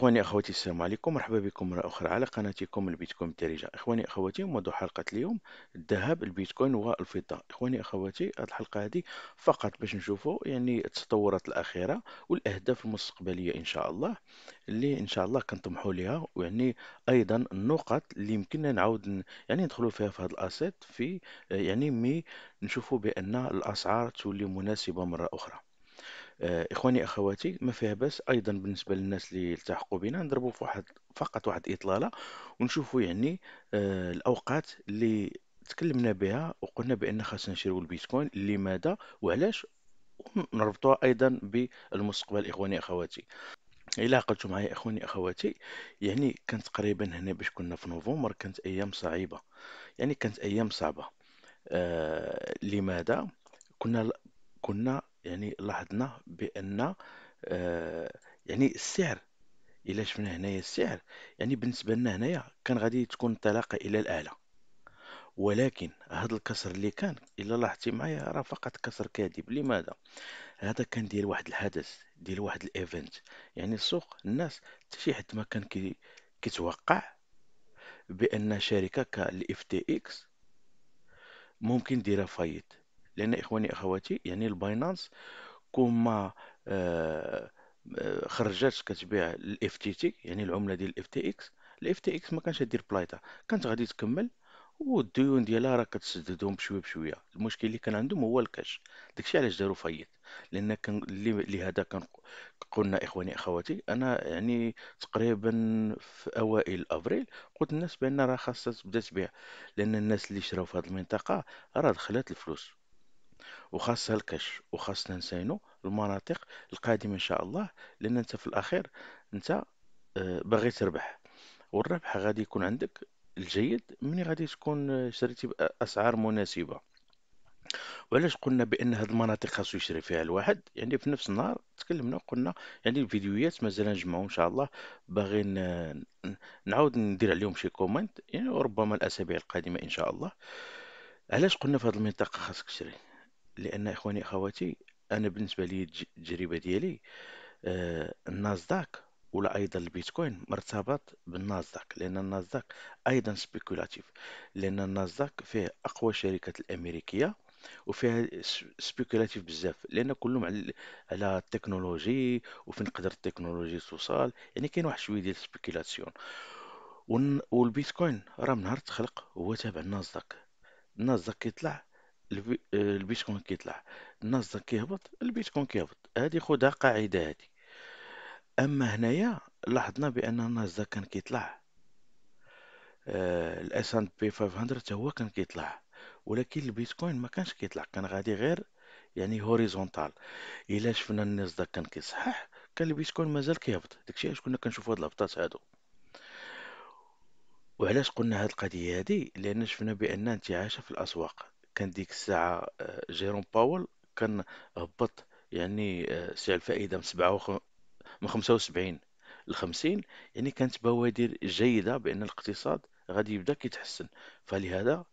اخواني اخواتي السلام عليكم مرحبا بكم مره اخرى على قناتكم البيتكوين الدارجه اخواني اخواتي موضوع حلقه اليوم الذهب البيتكوين والفضه اخواني اخواتي هذه الحلقه هذه فقط باش نشوفوا يعني التطورات الاخيره والاهداف المستقبليه ان شاء الله اللي ان شاء الله كنطمحوا ليها ويعني ايضا النقط اللي يمكننا نعاود يعني ندخلوا فيها في هذا الاسيت في يعني مي نشوفوا بان الاسعار تولي مناسبه مره اخرى آه، اخواني اخواتي ما فيها باس ايضا بالنسبه للناس اللي التحقوا بنا نضربوا في واحد فقط واحد اطلاله ونشوفوا يعني آه، الاوقات اللي تكلمنا بها وقلنا بان خاصنا نشريو البيتكوين لماذا وعلاش ونربطوها ايضا بالمستقبل اخواني اخواتي الا قلتوا معايا اخواني اخواتي يعني كانت تقريبا هنا باش كنا في نوفمبر كانت ايام صعيبه يعني كانت ايام صعبه آه لماذا كنا كنا يعني لاحظنا بان آه، يعني السعر الا شفنا هنايا السعر يعني بالنسبه لنا هنايا كان غادي تكون انطلاقه الى الاعلى ولكن هذا الكسر اللي كان الا لاحظتي معايا راه فقط كسر كاذب لماذا هذا كان ديال واحد الحدث ديال واحد الايفنت يعني السوق الناس حتى شي حد ما كان كي كيتوقع بان شركه كالاف تي اكس ممكن ديرها فايت لأن إخواني أخواتي يعني الباينانس كوما آه، آه، خرجات كتبيع الاف تي تي يعني العمله ديال الاف تي اكس الاف تي اكس ما كانش دير بلايطه كانت غادي تكمل والديون ديالها راه كتسددهم بشويه بشويه المشكل اللي كان عندهم هو الكاش داكشي علاش داروا فايت لان كان لهذا كان قلنا اخواني اخواتي انا يعني تقريبا في اوائل افريل قلت الناس بان راه خاصها تبدا تبيع لان الناس اللي شراو في هذه المنطقه راه دخلت الفلوس وخاصة الكش وخاصة نساينو المناطق القادمه ان شاء الله لان انت في الاخير انت آه، باغي تربح والربح غادي يكون عندك الجيد ملي غادي تكون آه، شريتي باسعار آه، مناسبه وعلاش قلنا بان هاد المناطق خاصو يشري فيها الواحد يعني في نفس النهار تكلمنا وقلنا يعني الفيديوهات مازال نجمعو ان شاء الله باغي نعاود ندير عليهم شي كومنت يعني ربما الاسابيع القادمه ان شاء الله علاش قلنا في هاد المنطقه خاصك تشري لان اخواني اخواتي انا بالنسبه لي التجربه ديالي آه الناسداك ولا ايضا البيتكوين مرتبط بالناسداك لان الناسداك ايضا سبيكولاتيف لان الناسداك فيه اقوى شركات الامريكيه وفيها سبيكولاتيف بزاف لان كلهم على على التكنولوجي وفين قدر التكنولوجي توصل يعني كاين واحد شويه ديال السبيكولاسيون والبيتكوين راه من نهار تخلق هو تابع الناسداك الناسداك كيطلع آه، البيتكوين كيطلع الناسداك كيهبط البيتكوين كيهبط هذه خدها قاعده هذه اما هنايا لاحظنا بان الناسداك كان كيطلع آه الاس اند بي 500 هو كان كيطلع ولكن البيتكوين ما كانش كيطلع كان غادي غير يعني هوريزونتال الا شفنا الناسداك كان كيصحح كان البيتكوين مازال كيهبط داكشي علاش كنا كنشوفوا هاد الهبطات هادو وعلاش قلنا هاد القضيه هادي لان شفنا بان انتعاشه في الاسواق كان ديك الساعه آه، جيروم باول كان هبط يعني آه، سعر الفائده من سبعة وخ... من خمسة وسبعين لخمسين يعني كانت بوادر جيده بان الاقتصاد غادي يبدا كيتحسن فلهذا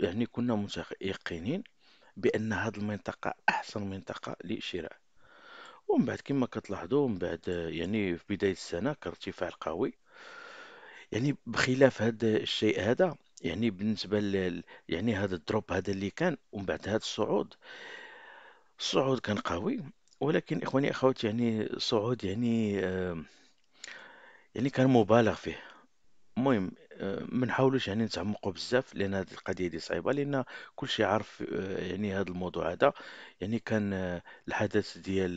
يعني كنا متيقنين بان هذه المنطقه احسن منطقه للشراء ومن بعد كما كتلاحظوا من بعد آه، يعني في بدايه السنه كان ارتفاع قوي يعني بخلاف هذا الشيء هذا يعني بالنسبة ل... يعني هذا الدروب هذا اللي كان ومن بعد هذا الصعود الصعود كان قوي ولكن إخواني أخوات يعني صعود يعني آه يعني كان مبالغ فيه المهم آه، ما نحاولوش يعني نتعمقوا بزاف لان هذه القضيه دي صعيبه لان كل شيء عارف آه، يعني هذا الموضوع هذا يعني كان آه، الحدث ديال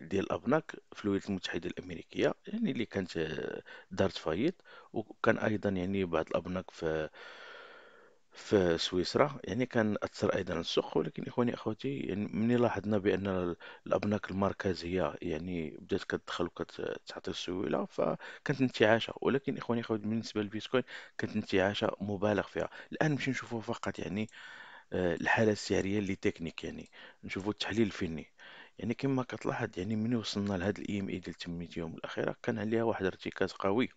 ديال ابناك في الولايات المتحده الامريكيه يعني اللي كانت دارت فايت وكان ايضا يعني بعض الابناك في في سويسرا يعني كان أثر أيضا السوق ولكن إخواني أخواتي يعني مني لاحظنا بأن الأبناك المركزية يعني بدات كتدخل وكتعطي السيولة فكانت انتعاشة ولكن إخواني أخواتي بالنسبة للبيتكوين كانت انتعاشة مبالغ فيها الآن نمشي نشوفوا فقط يعني آه، الحالة السعرية اللي تكنيك يعني نشوفوا التحليل الفني يعني كما كتلاحظ يعني ملي وصلنا لهذا الاي ام اي ديال 800 يوم الاخيره كان عليها واحد الارتكاز قوي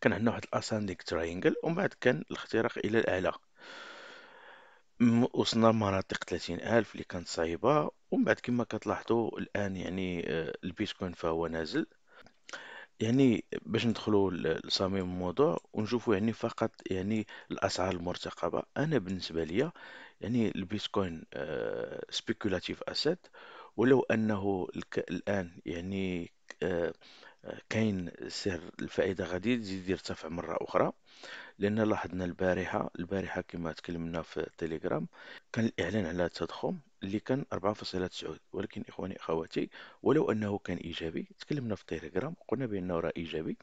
كان عندنا واحد الاساندينغ تراينجل ومن بعد كان الاختراق الى الاعلى وصلنا لمناطق 30000 اللي كانت صعيبه ومن بعد كما كتلاحظوا الان يعني آه، البيتكوين فهو نازل يعني باش ندخلوا لصميم الموضوع ونشوفوا يعني فقط يعني الاسعار المرتقبه انا بالنسبه ليا يعني البيتكوين سبيكولاتيف آه، اسيت ولو انه الان يعني آه كاين سعر الفائدة غادي يزيد يرتفع مرة أخرى لأن لاحظنا البارحة البارحة كما تكلمنا في التليجرام كان الإعلان على التضخم اللي كان 4.9 ولكن إخواني أخواتي ولو أنه كان إيجابي تكلمنا في التليجرام قلنا بأنه راه إيجابي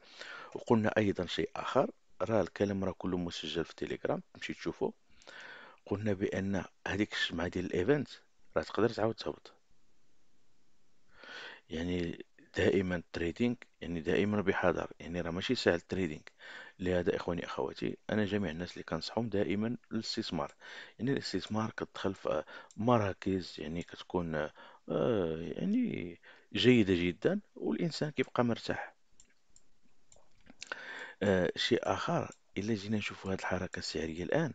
وقلنا أيضا شيء آخر راه الكلام راه كله مسجل في التليجرام تمشي تشوفه قلنا بأن هذيك الشمعة ديال الإيفنت راه تقدر تعاود تهبط يعني دائما تريدينغ يعني دائما بحذر يعني راه ماشي سهل تريدينغ لهذا اخواني اخواتي انا جميع الناس اللي كنصحهم دائما الاستثمار يعني الاستثمار كتدخل في مراكز يعني كتكون آه، يعني جيدة جدا والانسان كيبقى مرتاح آه شيء اخر الا جينا نشوفوا هذه الحركة السعرية الان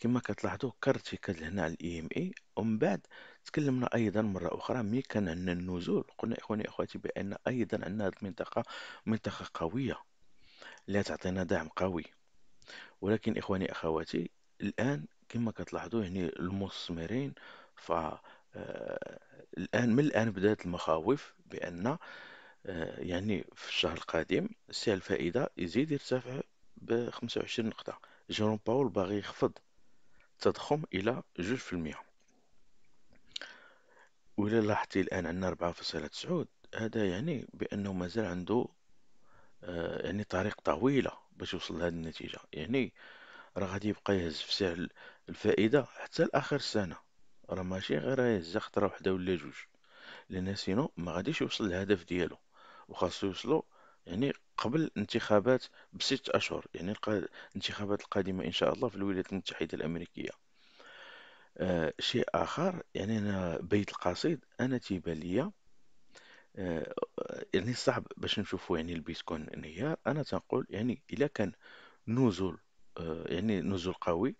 كما كتلاحظوا كرت في هنا على الاي ام e اي ومن بعد تكلمنا ايضا مره اخرى ملي كان عندنا النزول قلنا اخواني اخواتي بان ايضا عندنا هذه المنطقه منطقه قويه لا تعطينا دعم قوي ولكن اخواني اخواتي الان كما كتلاحظوا يعني المستثمرين ف آه، الان من الان بدات المخاوف بان آه، يعني في الشهر القادم سعر الفائده يزيد يرتفع ب 25 نقطه جيرون باول باغي يخفض التضخم الى جوج في المية وإلا لاحظتي الآن عندنا ربعة فاصلة تسعود هذا يعني بأنه مازال عنده آه، يعني طريق طويلة باش يوصل لهذه النتيجة يعني راه غادي يبقى يهز في سعر الفائدة حتى لآخر السنة راه ماشي غير يهز خطرة وحدة ولا جوج لأن سينو ما غاديش يوصل للهدف ديالو وخاصو يوصلو يعني قبل الانتخابات بست أشهر يعني الانتخابات القادمة إن شاء الله في الولايات المتحدة الأمريكية آه شيء آخر يعني أنا بيت القصيد أنا تيبالية آه يعني صعب باش نشوفوا يعني البيتكوين انهيار أنا تنقول يعني إلا كان نزول آه يعني نزول قوي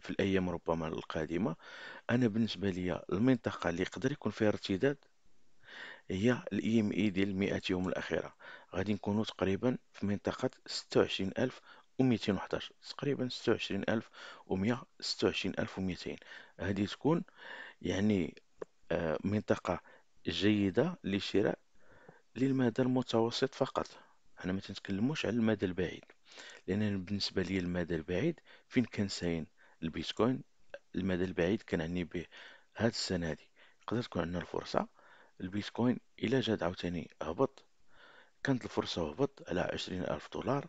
في الأيام ربما القادمة أنا بالنسبة لي المنطقة اللي يقدر يكون فيها ارتداد هي الاي ام e اي ديال 100 يوم الاخيره غادي نكونوا تقريبا في منطقه 26211 تقريبا 26100 26200 هذه تكون يعني آه، منطقه جيده لشراء للمدى المتوسط فقط انا ما تنتكلموش على المدى البعيد لان بالنسبه لي المدى البعيد فين كنساين البيتكوين المدى البعيد كنعني به هاد السنه هادي تقدر تكون عندنا الفرصه البيتكوين الى جاد عاوتاني هبط كانت الفرصه وهبط على عشرين الف دولار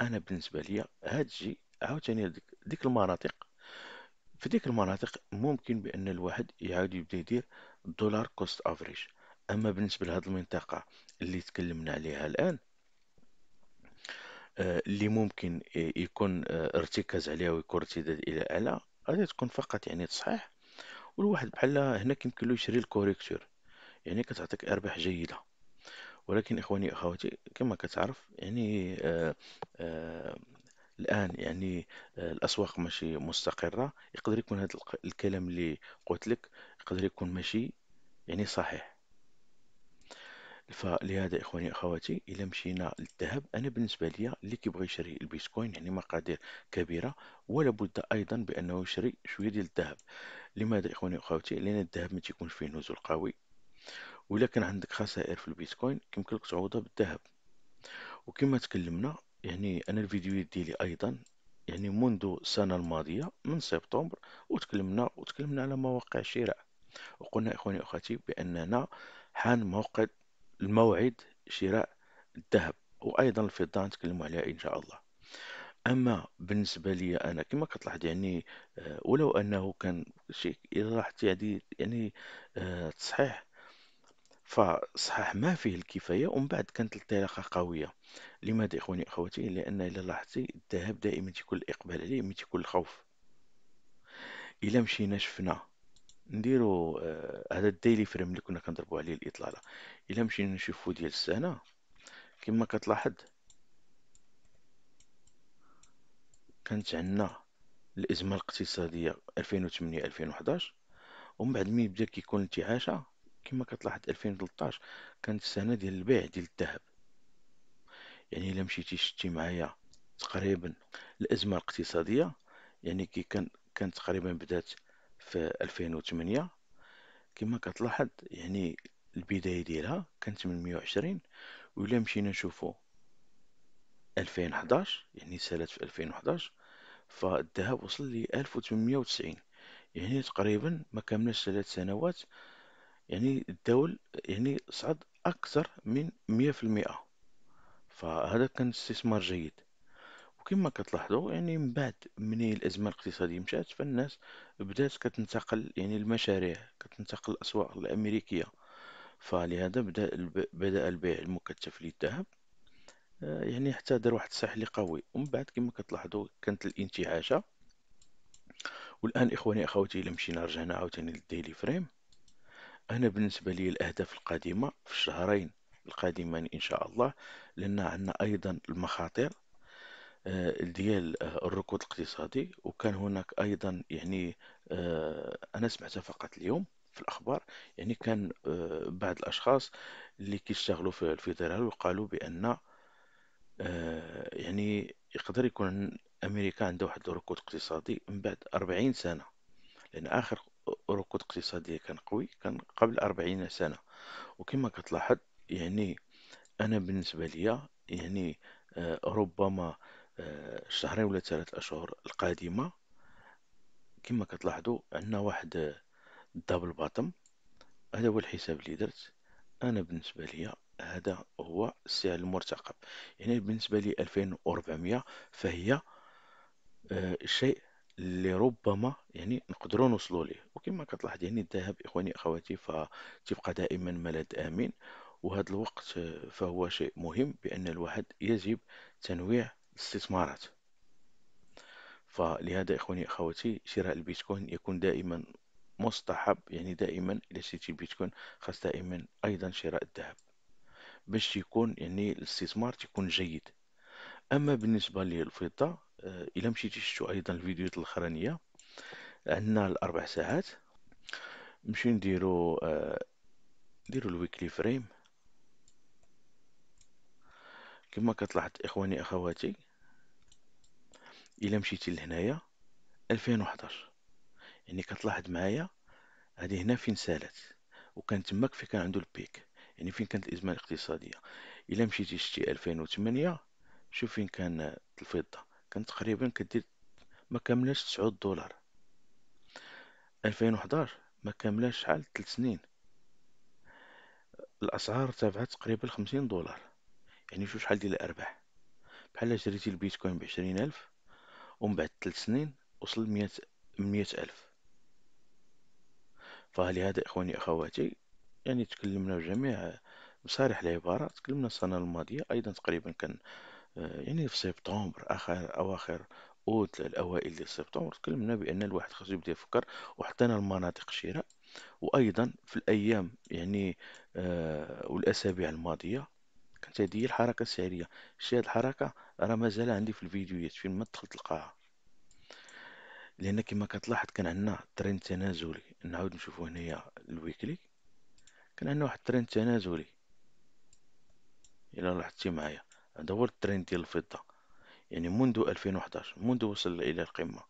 انا بالنسبه ليا هادشي عاوتاني ديك, المناطق في ديك المناطق ممكن بان الواحد يعاود يبدا يدير الدولار كوست افريج اما بالنسبه لهاد المنطقه اللي تكلمنا عليها الان آه، اللي ممكن يكون آه، ارتكاز عليها ويكون ارتداد الى اعلى غادي تكون فقط يعني تصحيح والواحد بحال هنا كيمكن له يشري الكوريكتور يعني كتعطيك ارباح جيده ولكن اخواني اخواتي كما كتعرف يعني آآ آه، آآ آه، الان يعني آه، الاسواق ماشي مستقره يقدر يكون هذا الكلام اللي قلت لك يقدر يكون ماشي يعني صحيح فلهذا اخواني اخواتي الى مشينا للذهب انا بالنسبه لي اللي كيبغي يشري البيتكوين يعني مقادير كبيره ولا بد ايضا بانه يشري شويه ديال الذهب لماذا اخواني اخواتي لان الذهب ما تيكونش فيه نزول قوي وإلا كان عندك خسائر في البيتكوين يمكنك تعوضها بالذهب وكما تكلمنا يعني انا الفيديو ديالي ايضا يعني منذ السنه الماضيه من سبتمبر وتكلمنا وتكلمنا على مواقع الشراء وقلنا اخواني واخواتي باننا حان موعد الموعد شراء الذهب وايضا الفضه نتكلموا عليها ان شاء الله اما بالنسبه لي انا كما كتلاحظ يعني آه، ولو انه كان شيء لاحظت يعني يعني تصحيح فصحاح ما فيه الكفاية ومن بعد كانت الانطلاقة قوية لماذا إخواني اخواتي لأن إلا لاحظتي الذهب دائما تيكون الإقبال عليه ما تيكون الخوف إلا مشينا شفنا نديرو آه، هذا آه الديلي فريم اللي كنا كنضربو عليه الإطلالة إلا مشينا نشوفو ديال السنة كما كتلاحظ كانت عندنا الأزمة الاقتصادية 2008 2011 ومن بعد ملي بدا كيكون الانتعاشة كما كتلاحظ 2013 كانت السنه ديال البيع ديال الذهب يعني الا مشيتي شتي معايا تقريبا الازمه الاقتصاديه يعني كي كان كانت تقريبا بدات في 2008 كما كتلاحظ يعني البدايه ديالها كانت من 120 ولا مشينا نشوفوا 2011 يعني سالت في 2011 فالذهب وصل ل 1890 يعني تقريبا ما كملش ثلاث سنوات يعني الدول يعني صعد أكثر من مية في المئة فهذا كان استثمار جيد وكما كتلاحظوا يعني من بعد من الأزمة الاقتصادية مشات فالناس بدات كتنتقل يعني المشاريع كتنتقل الأسواق الأمريكية فلهذا بدأ بدأ البيع المكثف للذهب آه، يعني حتى دار واحد السحلي قوي ومن بعد كما كتلاحظوا كانت الانتعاشة والان اخواني اخواتي الى مشينا رجعنا عاوتاني للديلي فريم انا بالنسبه لي الاهداف القادمه في الشهرين القادمين ان شاء الله لان عندنا ايضا المخاطر آه، ديال آه، الركود الاقتصادي وكان هناك ايضا يعني آه، انا سمعتها فقط اليوم في الاخبار يعني كان بعض الاشخاص اللي كيشتغلوا في الفيدرال وقالوا بان يعني يقدر يكون امريكا عندها واحد الركود اقتصادي من بعد 40 سنه لان اخر ركود اقتصادية كان قوي كان قبل أربعين سنة وكما كتلاحظ يعني أنا بالنسبة لي يعني آه، ربما الشهرين آه، ولا ثلاث أشهر القادمة كما كتلاحظوا عندنا واحد دبل باتم هذا هو الحساب اللي درت أنا بالنسبة لي هذا هو السعر المرتقب يعني بالنسبة لي 2400 فهي آه، شيء اللي ربما يعني نقدروا نوصلوا ليه وكما يعني الذهب اخواني اخواتي فتبقى دائما ملد امن وهذا الوقت آه، فهو شيء مهم بان الواحد يجب تنويع الاستثمارات فلهذا اخواني اخواتي شراء البيتكوين يكون دائما مستحب يعني دائما الى شريتي البيتكوين خاص دائما ايضا شراء الذهب باش يكون يعني الاستثمار تكون جيد اما بالنسبه للفضه آه، الا مشيتي شفتوا ايضا الفيديوهات الاخرانيه عندنا الاربع ساعات نمشيو نديرو آه، نديرو الويكلي فريم كما كتلاحظ اخواني اخواتي الا مشيتي لهنايا 2011 يعني كتلاحظ معايا هذه هنا فين سالت وكان تماك فين كان عنده البيك يعني فين كانت الازمه الاقتصاديه الا مشيتي شتي 2008 شوف فين كان الفضه كانت تقريبا كدير ما كاملاش تسعود دولار ألفين وحداش ما كاملاش شحال 3 سنين الاسعار ارتفعت تقريبا خمسين دولار يعني شو شحال ديال الارباح بحال شريتي البيتكوين بعشرين الف ومن بعد 3 سنين وصل مية 100000 الف فلهذا اخواني اخواتي يعني تكلمنا بجميع بصريح العبارة تكلمنا السنة الماضية أيضا تقريبا كان آه، يعني في سبتمبر اخر اواخر اوت الاوائل ديال سبتمبر تكلمنا بان الواحد خاصو يبدا يفكر وحطينا المناطق الشراء وايضا في الايام يعني آه والاسابيع الماضيه كانت هذه الحركه السعريه شتي هذه الحركه راه مازال عندي في الفيديوهات فين ما دخلت تلقاها لان كما كتلاحظ كان عندنا ترين تنازلي نعاود نشوفو هنايا الويكلي كان عندنا واحد ترين تنازلي الى لاحظتي معايا هو الترين ديال الفضة يعني منذ 2011 منذ وصل إلى القمة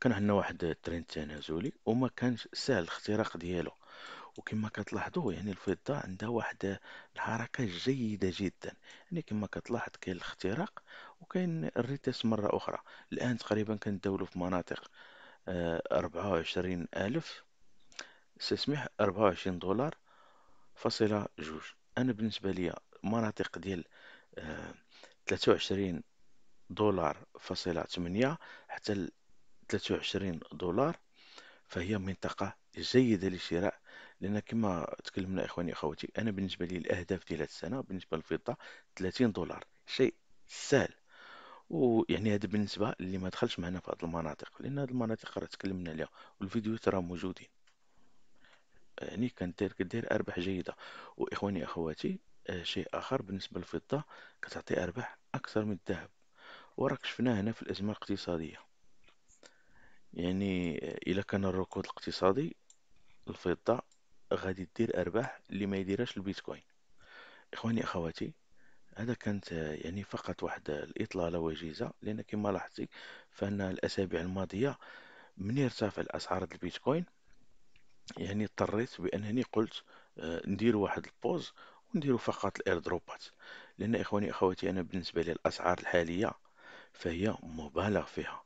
كان عندنا واحد الترين تنازلي وما كانش سهل الاختراق ديالو وكما كتلاحظوا يعني الفضة عندها واحد الحركة جيدة جدا يعني كما كتلاحظ كاين الاختراق وكاين الريتس مرة أخرى الآن تقريبا كندولو في مناطق آه، أربعة وعشرين ألف سيسمح أربعة وعشرين دولار فاصلة جوج أنا بالنسبة لي مناطق ديال ثلاثة آه، وعشرين دولار فاصلة ثمانية حتى ثلاثة وعشرين دولار فهي منطقة جيدة لشراء لان كما تكلمنا اخواني اخواتي انا بالنسبه لي الاهداف ديال هاد السنه بالنسبه للفضه ثلاثين دولار شيء سهل ويعني هذا بالنسبه اللي ما دخلش معنا في هذه المناطق لان هذه المناطق راه تكلمنا عليها والفيديوهات راه موجودين آه، يعني دير, كدير ارباح جيده واخواني اخواتي آه، شيء آخر بالنسبة للفضة كتعطي أرباح أكثر من الذهب وراك شفناه هنا في الأزمة الاقتصادية يعني آه، إلا كان الركود الاقتصادي الفضة غادي دير أرباح اللي ما يديرهاش البيتكوين إخواني أخواتي هذا كانت آه، يعني فقط واحد الإطلالة وجيزة لأن كما لاحظتي فأن الأسابيع الماضية من ارتفع الأسعار البيتكوين يعني اضطريت بأنني قلت ندير واحد البوز نديرو فقط الايردروبات لان اخواني اخواتي انا بالنسبه لي الاسعار الحاليه فهي مبالغ فيها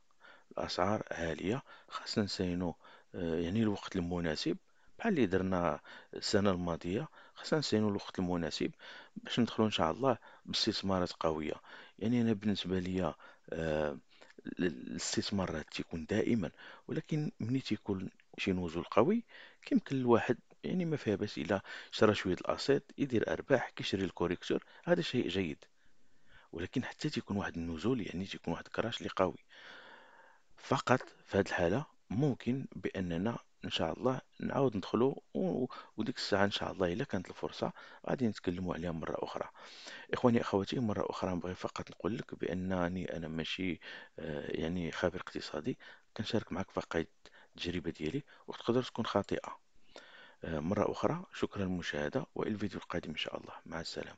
الاسعار عاليه خاصنا نسينو آه، يعني الوقت المناسب بحال اللي درنا السنه الماضيه خاصنا نسينو الوقت المناسب باش ندخلو ان شاء الله باستثمارات قويه يعني انا بالنسبه ليا آه، الاستثمارات تيكون دائما ولكن ملي تيكون شي نزول قوي كيمكن الواحد يعني ما فيها باس إلا شرى شوية الأسيت يدير أرباح كيشري الكوريكتور هذا شيء جيد ولكن حتى تيكون واحد النزول يعني تيكون واحد كراش اللي قوي فقط في هذه الحالة ممكن بأننا ان شاء الله نعاود ندخلو وديك الساعه ان شاء الله الا كانت الفرصه غادي نتكلموا عليها مره اخرى اخواني اخواتي مره اخرى نبغي فقط نقول لك بانني انا ماشي آه، يعني خبير اقتصادي كنشارك معك فقط التجربه ديالي وتقدر تكون خاطئه آه، مرة أخرى شكرا للمشاهدة وإلى الفيديو القادم إن شاء الله مع السلامة